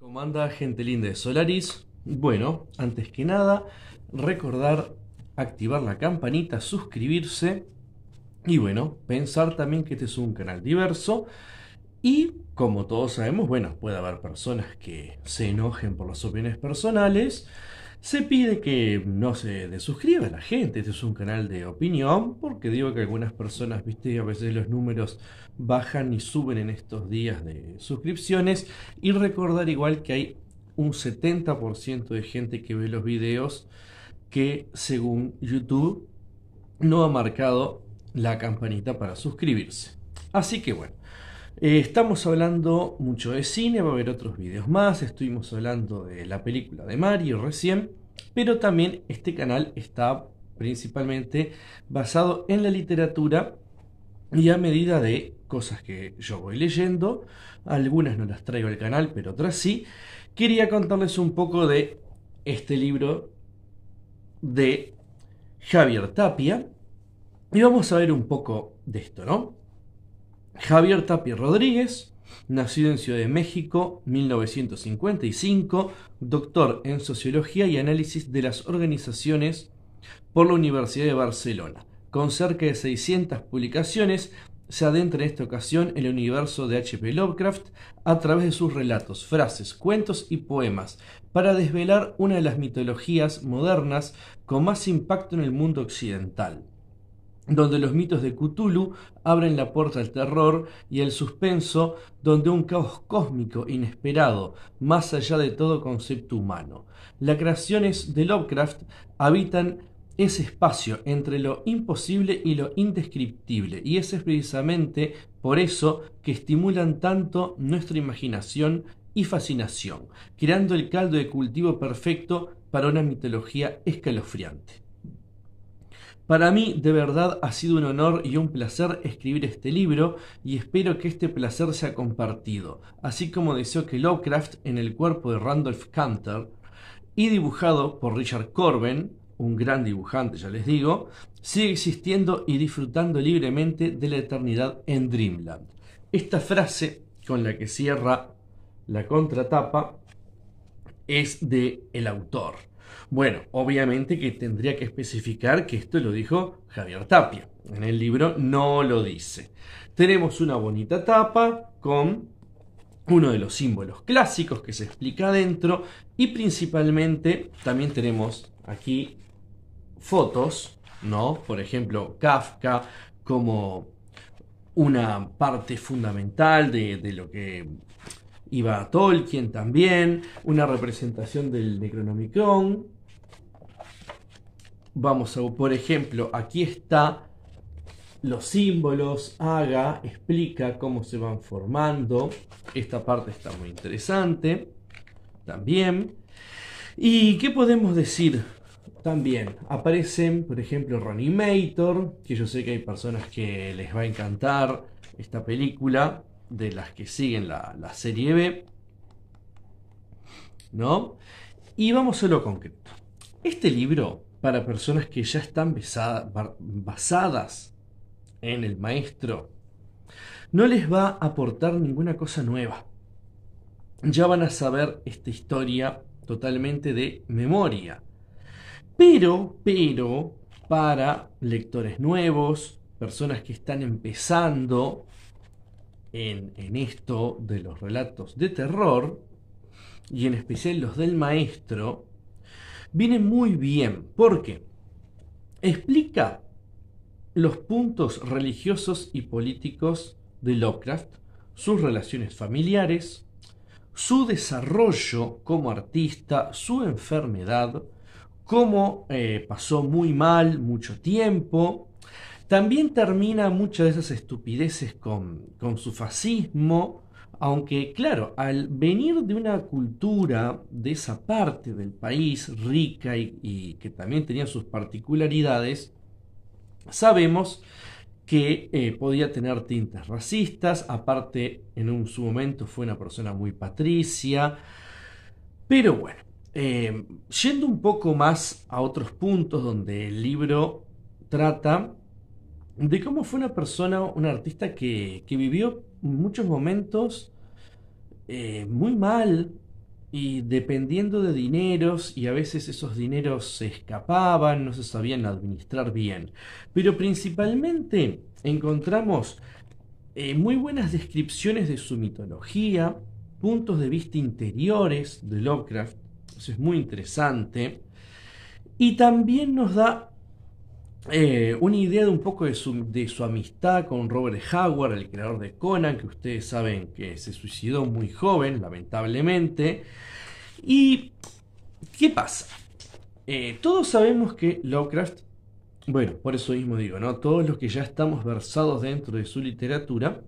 ¿Cómo anda gente linda de Solaris? Bueno, antes que nada, recordar activar la campanita, suscribirse y bueno, pensar también que este es un canal diverso y como todos sabemos, bueno, puede haber personas que se enojen por las opiniones personales se pide que no se desuscriba a la gente, este es un canal de opinión, porque digo que algunas personas, viste, a veces los números bajan y suben en estos días de suscripciones, y recordar igual que hay un 70% de gente que ve los videos que según YouTube no ha marcado la campanita para suscribirse. Así que bueno, eh, estamos hablando mucho de cine, va a haber otros videos más, estuvimos hablando de la película de Mario recién, pero también este canal está principalmente basado en la literatura y a medida de cosas que yo voy leyendo, algunas no las traigo al canal, pero otras sí, quería contarles un poco de este libro de Javier Tapia y vamos a ver un poco de esto, ¿no? Javier Tapia Rodríguez, nacido en Ciudad de México, 1955, doctor en Sociología y Análisis de las Organizaciones por la Universidad de Barcelona. Con cerca de 600 publicaciones, se adentra en esta ocasión el universo de H.P. Lovecraft a través de sus relatos, frases, cuentos y poemas, para desvelar una de las mitologías modernas con más impacto en el mundo occidental donde los mitos de Cthulhu abren la puerta al terror y al suspenso, donde un caos cósmico inesperado, más allá de todo concepto humano. Las creaciones de Lovecraft habitan ese espacio entre lo imposible y lo indescriptible, y es precisamente por eso que estimulan tanto nuestra imaginación y fascinación, creando el caldo de cultivo perfecto para una mitología escalofriante. Para mí, de verdad, ha sido un honor y un placer escribir este libro y espero que este placer sea compartido, así como deseo que Lovecraft en el cuerpo de Randolph Cantor y dibujado por Richard Corben, un gran dibujante, ya les digo, siga existiendo y disfrutando libremente de la eternidad en Dreamland. Esta frase con la que cierra la contratapa es de el autor. Bueno, obviamente que tendría que especificar que esto lo dijo Javier Tapia. En el libro no lo dice. Tenemos una bonita tapa con uno de los símbolos clásicos que se explica adentro y principalmente también tenemos aquí fotos, ¿no? Por ejemplo, Kafka como una parte fundamental de, de lo que iba a Tolkien también, una representación del Necronomicon. Vamos a, por ejemplo, aquí está los símbolos, haga, explica cómo se van formando. Esta parte está muy interesante también. ¿Y qué podemos decir? También aparecen, por ejemplo, Mator, que yo sé que hay personas que les va a encantar esta película de las que siguen la, serie B. ¿No? Y vamos a lo concreto. Este libro, para personas que ya están basadas en el maestro, no les va a aportar ninguna cosa nueva. Ya van a saber esta historia totalmente de memoria. Pero, pero, para lectores nuevos, personas que están empezando en, esto de los relatos de terror, y en especial los del maestro, viene muy bien porque explica los puntos religiosos y políticos de Lovecraft, sus relaciones familiares, su desarrollo como artista, su enfermedad, cómo eh, pasó muy mal mucho tiempo, también termina muchas de esas estupideces con, su fascismo, aunque claro, al venir de una cultura de esa parte del país rica y, que también tenía sus particularidades, sabemos que eh, podía tener tintas racistas, aparte en su momento fue una persona muy patricia, pero bueno, eh, yendo un poco más a otros puntos donde el libro trata de cómo fue una persona, un artista que, vivió muchos momentos eh, muy mal y dependiendo de dineros y a veces esos dineros se escapaban, no se sabían administrar bien. Pero principalmente encontramos eh, muy buenas descripciones de su mitología, puntos de vista interiores de Lovecraft, eso es muy interesante. Y también nos da eh, una idea de un poco de su, de su, amistad con Robert Howard, el creador de Conan, que ustedes saben que se suicidó muy joven, lamentablemente. ¿Y qué pasa? Eh, todos sabemos que Lovecraft, bueno, por eso mismo digo, ¿no? Todos los que ya estamos versados dentro de su literatura,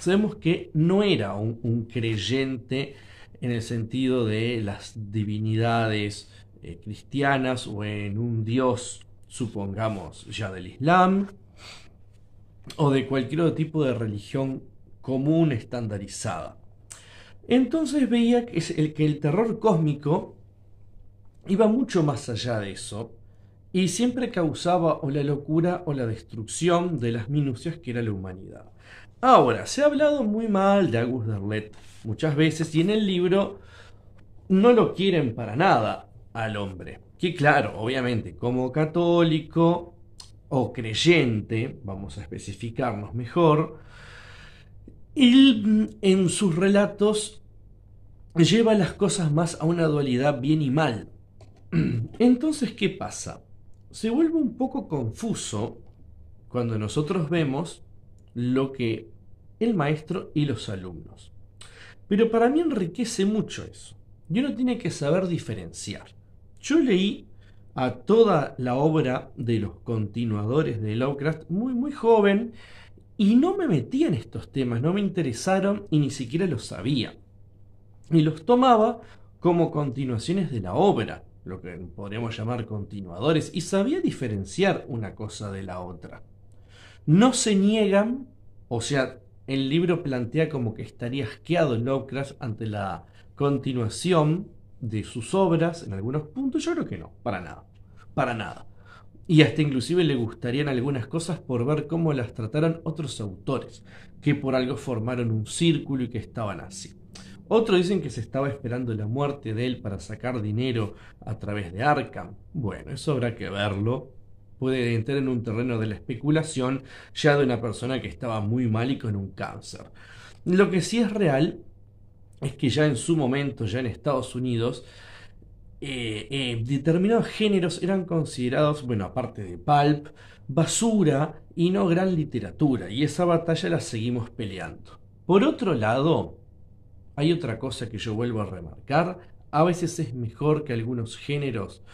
sabemos que no era un, creyente en el sentido de las divinidades eh, cristianas o en un dios supongamos ya del Islam o de cualquier otro tipo de religión común estandarizada. Entonces veía que, es el, que el terror cósmico iba mucho más allá de eso y siempre causaba o la locura o la destrucción de las minucias que era la humanidad. Ahora, se ha hablado muy mal de Agus Derlet muchas veces y en el libro no lo quieren para nada al hombre que claro, obviamente, como católico o creyente, vamos a especificarnos mejor, él en sus relatos lleva las cosas más a una dualidad bien y mal. Entonces, ¿qué pasa? Se vuelve un poco confuso cuando nosotros vemos lo que el maestro y los alumnos. Pero para mí enriquece mucho eso. Y uno tiene que saber diferenciar. Yo leí a toda la obra de los continuadores de Lovecraft muy, muy joven y no me metía en estos temas, no me interesaron y ni siquiera los sabía. Y los tomaba como continuaciones de la obra, lo que podríamos llamar continuadores, y sabía diferenciar una cosa de la otra. No se niegan, o sea, el libro plantea como que estaría asqueado Lovecraft ante la continuación de sus obras en algunos puntos? Yo creo que no, para nada, para nada. Y hasta inclusive le gustarían algunas cosas por ver cómo las trataran otros autores, que por algo formaron un círculo y que estaban así. Otros dicen que se estaba esperando la muerte de él para sacar dinero a través de Arkham. Bueno, eso habrá que verlo. Puede entrar en un terreno de la especulación ya de una persona que estaba muy mal y con un cáncer. Lo que sí es real es que ya en su momento, ya en Estados Unidos, eh, eh, determinados géneros eran considerados, bueno, aparte de pulp, basura y no gran literatura, y esa batalla la seguimos peleando. Por otro lado, hay otra cosa que yo vuelvo a remarcar, a veces es mejor que algunos géneros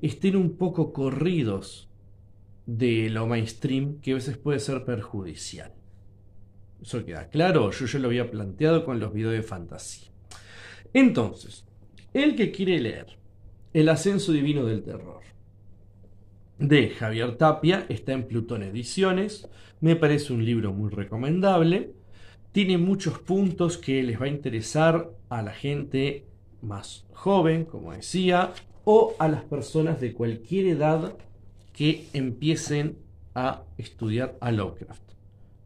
estén un poco corridos de lo mainstream, que a veces puede ser perjudicial. Eso queda claro, yo ya lo había planteado con los videos de fantasía. Entonces, el que quiere leer El ascenso divino del terror de Javier Tapia está en Plutón Ediciones, me parece un libro muy recomendable, tiene muchos puntos que les va a interesar a la gente más joven, como decía, o a las personas de cualquier edad que empiecen a estudiar a Lovecraft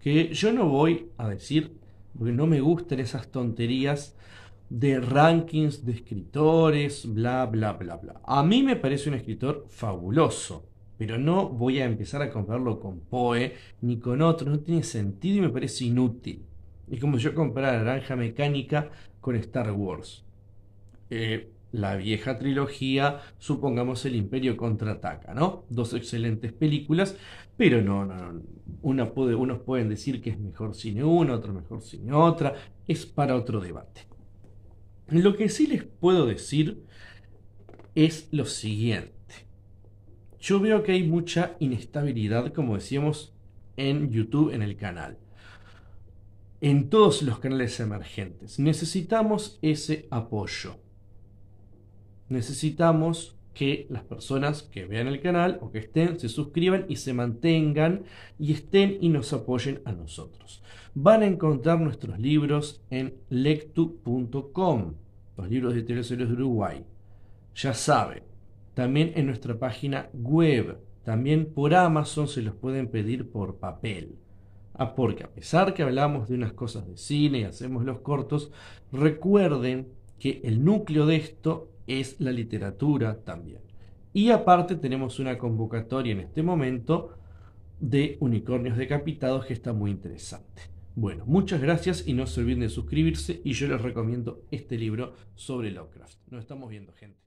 que yo no voy a decir, porque no me gustan esas tonterías de rankings de escritores, bla, bla, bla, bla. A mí me parece un escritor fabuloso, pero no voy a empezar a compararlo con Poe ni con otro, no tiene sentido y me parece inútil. Es como si yo comparar Naranja Mecánica con Star Wars. Eh, la vieja trilogía, supongamos El Imperio contraataca, ¿no? Dos excelentes películas, pero no, no, no. Una unos pueden decir que es mejor cine una, otro mejor cine otra, es para otro debate. Lo que sí les puedo decir es lo siguiente. Yo veo que hay mucha inestabilidad, como decíamos, en YouTube, en el canal. En todos los canales emergentes. Necesitamos ese apoyo necesitamos que las personas que vean el canal o que estén se suscriban y se mantengan y estén y nos apoyen a nosotros. Van a encontrar nuestros libros en lectu.com, los libros de Teresorios de Uruguay. Ya saben, también en nuestra página web, también por Amazon se los pueden pedir por papel. Ah, porque a pesar que hablamos de unas cosas de cine y hacemos los cortos, recuerden que el núcleo de esto es la literatura también. Y aparte tenemos una convocatoria en este momento de unicornios decapitados que está muy interesante. Bueno, muchas gracias y no se olviden de suscribirse y yo les recomiendo este libro sobre Lovecraft. Nos estamos viendo, gente.